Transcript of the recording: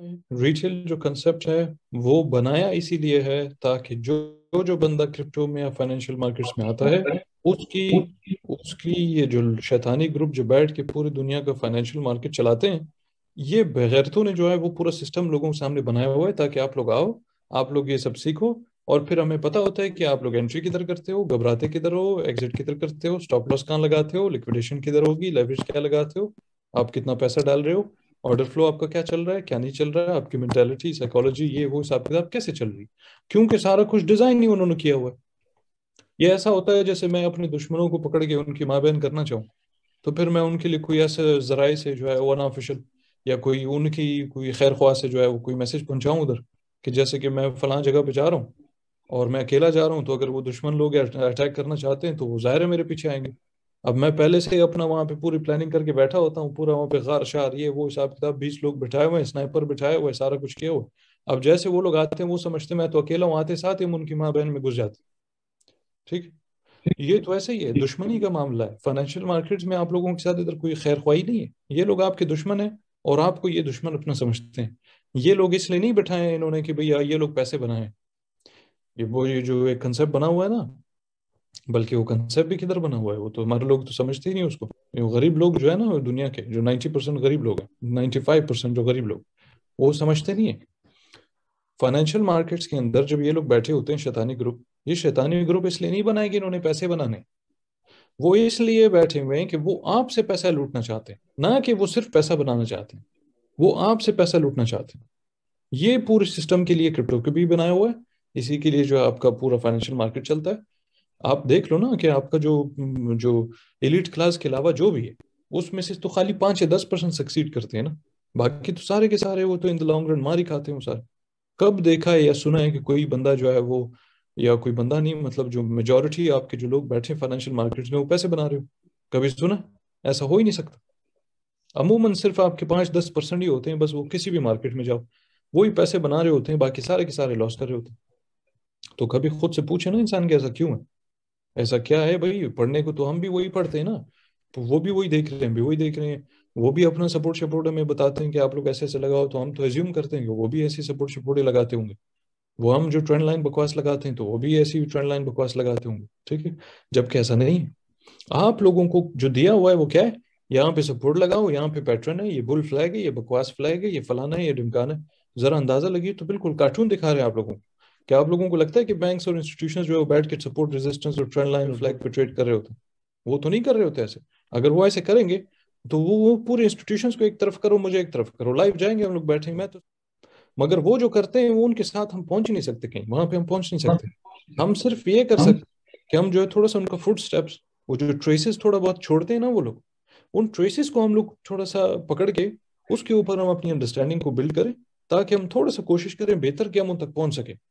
Retail हम्म। जो concept है वो बनाया इसीलिए है ताकि जो जो जो बंदा क्रिप्टो में या फाइनेंशियल मार्केट्स में आता है उसकी उसकी ये जो शैतानी ग्रुप जो बैठ के पूरी दुनिया का फाइनेंशियल मार्केट चलाते हैं ये बगैरतों ने जो है वो पूरा सिस्टम लोगों के सामने बनाया हुआ है ताकि आप लोग आओ आप लोग ये सब सीखो और फिर हमें पता होता है कि आप लोग एंट्री किधर करते हो घबराते किधर हो एग्जिट किधर करते हो स्टॉप लॉस कहाँ लगाते हो लिक्विडेशन किधर होगी लेवरेज क्या लगाते हो आप कितना पैसा डाल रहे हो ऑर्डर फ्लो आपका क्या चल रहा है क्या नहीं चल रहा है आपकी मेंटेलिटी साइकोलॉजी ये वो हिसाब किताब कैसे चल रही क्योंकि सारा कुछ डिजाइन ही उन्होंने किया हुआ है ये ऐसा होता है जैसे मैं अपने दुश्मनों को पकड़ के उनकी माँ बहन करना चाहूँ तो फिर मैं उनके लिए कोई ऐसे जराए से जो है वो अनऑफिशियल या कोई उनकी कोई खैर ख्वाह से जो है वो कोई मैसेज पहुँचाऊँ उधर कि जैसे कि मैं फलां जगह पे जा रहा हूँ और मैं अकेला जा रहा हूँ तो अगर वो दुश्मन लोग अटैक करना चाहते हैं तो वो जाहिर है मेरे पीछे आएंगे अब मैं पहले से अपना वहाँ पे पूरी प्लानिंग करके बैठा होता हूँ पूरा वहाँ पे गार शार ये वो हिसाब किताब बीस लोग बिठाए हुए स्नाइपर बिठाए हुए सारा कुछ किया हुआ अब जैसे वो लोग आते हैं वो समझते हैं मैं तो अकेला हूँ आते साथ ही उनकी माँ बहन में घुस जाती ठीक ये तो ऐसे ही है दुश्मनी का मामला है फाइनेंशियल मार्केट में आप लोगों के साथ इधर कोई खैर ख्वाही नहीं है ये लोग आपके दुश्मन है और आपको ये दुश्मन अपना समझते हैं ये लोग इसलिए नहीं बैठाए इन्होंने कि भैया ये लोग पैसे बनाए ये वो ये जो एक कंसेप्ट बना हुआ है ना बल्कि वो कंसेप्ट भी किधर बना हुआ है वो तो हमारे लोग तो समझते ही नहीं उसको वो गरीब लोग जो है ना दुनिया के जो नाइन्टी परसेंट गरीब लोग हैं नाइन्टी फाइव परसेंट जो गरीब लोग वो समझते नहीं है फाइनेंशियल मार्केट्स के अंदर जब ये लोग बैठे होते हैं शैतानी ग्रुप ये शैतानी ग्रुप इसलिए नहीं बनाए कि इन्होंने पैसे बनाने वो इसलिए बैठे हुए हैं कि वो आपसे पैसा लूटना चाहते हैं ना कि वो सिर्फ पैसा बनाना चाहते हैं वो आपसे पैसा लूटना चाहते हैं ये पूरे सिस्टम के लिए क्रिप्टो के भी बनाया हुआ है इसी के लिए जो है आपका पूरा फाइनेंशियल मार्केट चलता है आप देख लो ना कि आपका जो जो एलिट क्लास के अलावा जो भी है उसमें से तो खाली पांच या दस परसेंट सक्सीड करते हैं ना बाकी तो सारे के सारे वो तो इन द लॉन्ग रन मार ही खाते हैं सारे कब देखा है या सुना है कि कोई बंदा जो है वो या कोई बंदा नहीं मतलब जो मेजोरिटी आपके जो लोग बैठे फाइनेंशियल मार्केट में वो पैसे बना रहे हो कभी सुना ऐसा हो ही नहीं सकता अमूमन सिर्फ आपके पांच दस परसेंट ही होते हैं बस वो किसी भी मार्केट में जाओ वही पैसे बना रहे होते हैं बाकी सारे के सारे लॉस कर रहे होते हैं तो कभी खुद से पूछे ना इंसान के ऐसा क्यों है ऐसा क्या है भाई पढ़ने को तो हम भी वही पढ़ते हैं ना तो वो भी वही देख रहे हैं भी वही देख रहे हैं वो भी अपना सपोर्ट सपोर्ट हमें बताते हैं कि आप लोग ऐसे ऐसे लगाओ तो हम तो एज्यूम करते हैं कि वो भी ऐसी सपोर्ट सपोर्टे लगाते होंगे वो हम जो ट्रेंड लाइन बकवास लगाते हैं तो वो भी ऐसी ट्रेंड लाइन बकवास लगाते होंगे ठीक है जबकि ऐसा नहीं है आप लोगों को जो दिया हुआ है वो क्या है यहाँ पे सपोर्ट लगाओ यहाँ पे पैटर्न है ये बुल फ्लैग है ये बकवास फ्लैग है ये फलाना है ये डिमकान है जरा अंदाजा लगी तो बिल्कुल कार्टून दिखा रहे हैं आप लोगों को क्या आप लोगों को लगता है कि बैंक्स और इंस्टीट्यूशन जो है बैठ के सपोर्ट रेजिस्टेंस और ट्रेंड लाइन फ्लैग पे ट्रेड कर रहे होते हैं वो तो नहीं कर रहे होते ऐसे अगर वो ऐसे करेंगे तो वो वो पूरे इंस्टीट्यूशन को एक तरफ करो मुझे एक तरफ करो लाइव जाएंगे हम लोग बैठेंगे मैं तो मगर वो जो करते हैं वो उनके साथ हम पहुंच नहीं सकते कहीं वहां पे हम पहुंच नहीं सकते हम सिर्फ ये कर सकते कि हम जो है थोड़ा सा उनका फुट स्टेप्स वो जो ट्रेसेस थोड़ा बहुत छोड़ते हैं ना वो लोग उन ट्रेसेस को हम लोग थोड़ा सा पकड़ के उसके ऊपर हम अपनी अंडरस्टैंडिंग को बिल्ड करें ताकि हम थोड़ा सा कोशिश करें बेहतर कि हम उन तक पहुंच सके